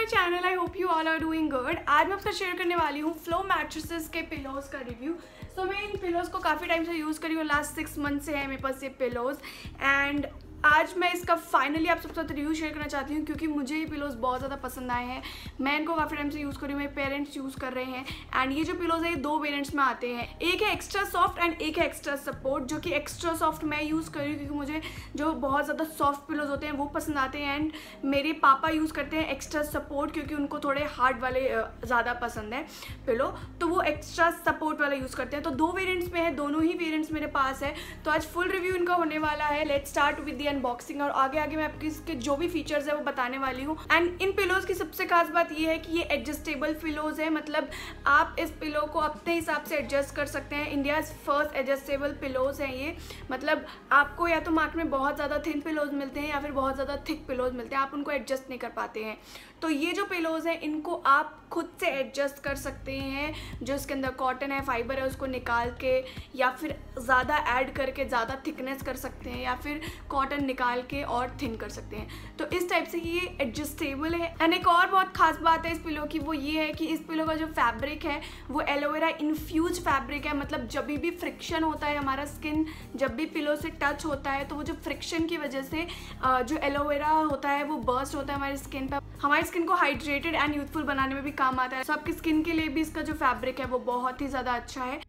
my channel I hope you all are doing good आज मैं आपसे शेयर करने वाली हूँ फ्लो मैट्रेसेस के पिलोज़ का रिव्यू सो so, मैं इन पिलोज़ को काफ़ी टाइम से यूज़ करी हूँ लास्ट सिक्स मंथ से है मेरे पास ये पिलोज़ एंड आज मैं इसका फाइनली आप सबके साथ रिव्यू शेयर करना चाहती हूँ क्योंकि मुझे ये पिलोज़ बहुत ज़्यादा पसंद आए हैं मैं इनको काफ़ी टाइम से यूज़ कर रही हूँ मेरे पेरेंट्स यूज़ कर रहे हैं एंड ये जो पिलोज़ है ये दो पेरेंट्स में आते हैं एक है एक्स्ट्रा सॉफ्ट एंड एक है एक्स्ट्रा सपोर्ट जो कि एक्स्ट्रा सॉफ्ट मैं यूज़ कर रही हूँ क्योंकि मुझे जो बहुत ज़्यादा सॉफ्ट पिलोज़ होते हैं वो पसंद आते हैं एंड मेरे पापा यूज़ करते हैं एक्स्ट्रा सपोर्ट क्योंकि उनको थोड़े हार्ड वाले ज़्यादा पसंद है पिलो तो वो एक्स्ट्रा सपोर्ट वाला यूज़ करते हैं तो दो वेरियंट्स में है दोनों ही वेरियंट्स मेरे पास है तो आज फुल रिव्यू इनका होने वाला है let start with the unboxing और आगे आगे मैं आपके इसके जो भी फीचर्स है वो बताने वाली हूँ एंड इन पिलोज़ की सबसे खास बात ये है कि ये एडजस्टेबल पिलोज़ है मतलब आप इस पिलो को अपने हिसाब से एडजस्ट कर सकते हैं इंडिया फर्स्ट एडजस्टेबल पिलोज़ हैं ये मतलब आपको या तो मार्केट में बहुत ज़्यादा थिन पिलोज़ मिलते हैं या फिर बहुत ज़्यादा थिक पिलोज़ मिलते हैं आप उनको एडजस्ट नहीं कर पाते हैं तो ये जो पिलोज़ हैं इनको आप खुद से एडजस्ट कर सकते हैं जो इसके अंदर कॉटन है फाइबर है उसको निकाल के या फिर ज़्यादा ऐड करके ज़्यादा थिकनेस कर सकते हैं या फिर कॉटन अपन निकाल के और थिन कर सकते हैं तो इस टाइप से ये एडजस्टेबल है एंड एक और बहुत खास बात है इस पिलो की वो ये है कि इस पिलो का जो फैब्रिक है वो एलोवेरा इन्फ्यूज फैब्रिक है मतलब जब भी फ्रिक्शन होता है हमारा स्किन जब भी पिलो से टच होता है तो वो जो फ्रिक्शन की वजह से जो एलोवेरा होता है वो बर्स्ट होता है हमारी स्किन पर हमारी स्किन को हाइड्रेटेड एंड यूथफुल बनाने में भी काम आता है सो आपकी स्किन के लिए भी इसका जो फैब्रिक है वो बहुत ही ज़्यादा अच्छा है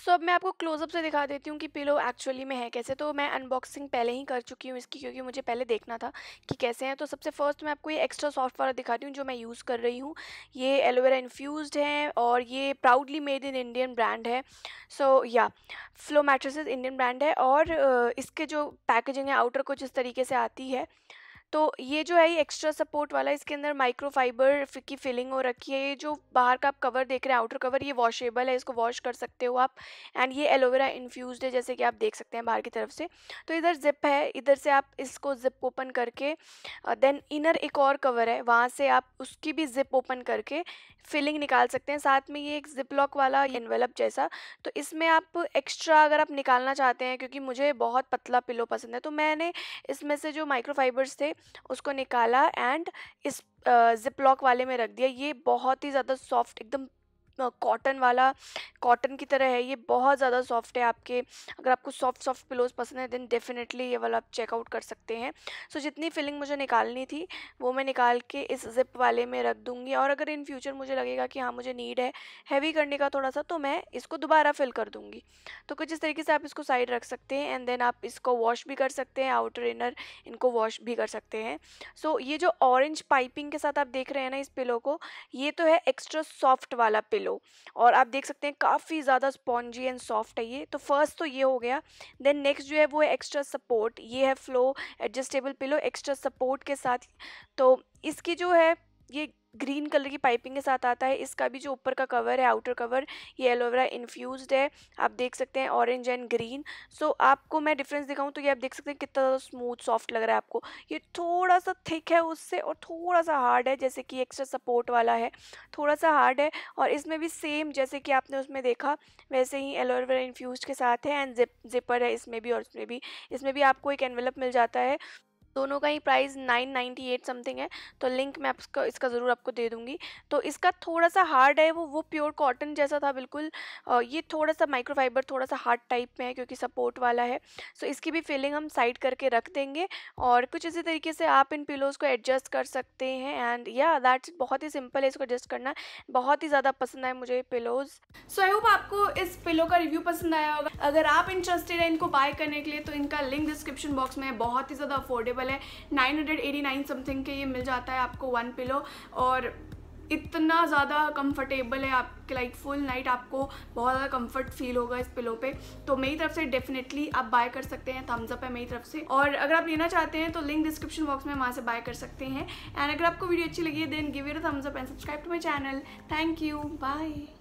सो so, अब मैं आपको क्लोजअप से दिखा देती हूँ कि पिलो एक्चुअली में है कैसे तो मैं अनबॉक्सिंग पहले ही कर चुकी हूँ इसकी क्योंकि मुझे पहले देखना था कि कैसे हैं तो सबसे फर्स्ट मैं आपको ये एक्स्ट्रा सॉफ्टवेयर दिखाती हूँ जो मैं यूज़ कर रही हूँ ये एलोवेरा इन्फ्यूज़ है और ये proudly made in Indian brand है सो या फ्लो मैट्रेसेस इंडियन ब्रांड है और इसके जो पैकेजिंग है आउटर कुछ इस तरीके से आती है तो ये जो है ये एक्स्ट्रा सपोर्ट वाला इसके अंदर माइक्रोफाइबर की फिलिंग हो रखी है ये जो बाहर का आप कवर देख रहे हैं आउटर कवर ये वॉशेबल है इसको वॉश कर सकते हो आप एंड ये एलोवेरा इन्फ्यूज़ है जैसे कि आप देख सकते हैं बाहर की तरफ से तो इधर जिप है इधर से आप इसको जिप ओपन करके देन इनर एक और कवर है वहाँ से आप उसकी भी जिप ओपन करके फिलिंग निकाल सकते हैं साथ में ये एक जिप लॉक वाला इनवेलप जैसा तो इसमें आप एक्स्ट्रा अगर आप निकालना चाहते हैं क्योंकि मुझे बहुत पतला पिलो पसंद है तो मैंने इसमें से जो माइक्रोफाइबर्स थे उसको निकाला एंड इस जिप लॉक वाले में रख दिया ये बहुत ही ज़्यादा सॉफ्ट एकदम कॉटन वाला कॉटन की तरह है ये बहुत ज़्यादा सॉफ्ट है आपके अगर आपको सॉफ्ट सॉफ्ट पिलोज पसंद है देन डेफिनेटली ये वाला आप चेकआउट कर सकते हैं सो so, जितनी फिलिंग मुझे निकालनी थी वो मैं निकाल के इस जिप वाले में रख दूँगी और अगर इन फ्यूचर मुझे लगेगा कि हाँ मुझे नीड है हैवी करने का थोड़ा सा तो मैं इसको दोबारा फिल कर दूँगी तो कुछ इस तरीके से आप इसको साइड रख सकते हैं एंड देन आप इसको वॉश भी कर सकते हैं आउटर इनर इनको वॉश भी कर सकते हैं सो so, ये जो ऑरेंज पाइपिंग के साथ आप देख रहे हैं ना इस पिलो को ये तो है एक्स्ट्रा सॉफ्ट वाला पिलो लो और आप देख सकते हैं काफ़ी ज़्यादा स्पॉन्जी एंड सॉफ्ट है ये तो फर्स्ट तो ये हो गया देन नेक्स्ट जो है वो है एक्स्ट्रा सपोर्ट ये है Flo adjustable pillow extra support के साथ तो इसकी जो है ये ग्रीन कलर की पाइपिंग के साथ आता है इसका भी जो ऊपर का कवर है आउटर कवर ये एलोवेरा इन्फ्यूज्ड है आप देख सकते हैं ऑरेंज एंड ग्रीन सो आपको मैं डिफरेंस दिखाऊं तो ये आप देख सकते हैं कितना ज़्यादा स्मूथ सॉफ्ट लग रहा है आपको ये थोड़ा सा थिक है उससे और थोड़ा सा हार्ड है जैसे कि एक्स्ट्रा सपोर्ट वाला है थोड़ा सा हार्ड है और इसमें भी सेम जैसे कि आपने उसमें देखा वैसे ही एलोवेरा इन्फ्यूज के साथ है एंड जिप जिपर है इसमें भी और उसमें भी इसमें भी आपको एक एनवेलप मिल जाता है दोनों का ही प्राइस 998 समथिंग है तो लिंक मैं आपको इसका ज़रूर आपको दे दूँगी तो इसका थोड़ा सा हार्ड है वो वो प्योर कॉटन जैसा था बिल्कुल ये थोड़ा सा माइक्रोफाइबर थोड़ा सा हार्ड टाइप में है क्योंकि सपोर्ट वाला है सो इसकी भी फिलिंग हम साइड करके रख देंगे और कुछ इसी तरीके से आप इन पिलोज़ को एडजस्ट कर सकते हैं एंड या दैट्स बहुत ही सिंपल है इसको एडजस्ट करना बहुत ही ज़्यादा पसंद आए मुझे पिलोज़ सो आई होप आपको इस पिलो का रिव्यू पसंद आया होगा अगर आप इंटरेस्टेड हैं इनको बाय करने के लिए तो इनका लिंक डिस्क्रिप्शन बॉक्स में बहुत ही ज़्यादा अफोर्डेबल अवेलेबल है 989 समथिंग के ये मिल जाता है आपको वन पिलो और इतना ज़्यादा कंफर्टेबल है आपके लाइक फुल नाइट आपको बहुत ज़्यादा कंफर्ट फील होगा इस पिलो पे तो मेरी तरफ से डेफिनेटली आप बाय कर सकते हैं थम्स अप है मेरी तरफ से और अगर आप लेना चाहते हैं तो लिंक डिस्क्रिप्शन बॉक्स में वहाँ से बाय कर सकते हैं एंड अगर आपको वीडियो अच्छी लगी then give it thumbs up and subscribe to my channel thank you bye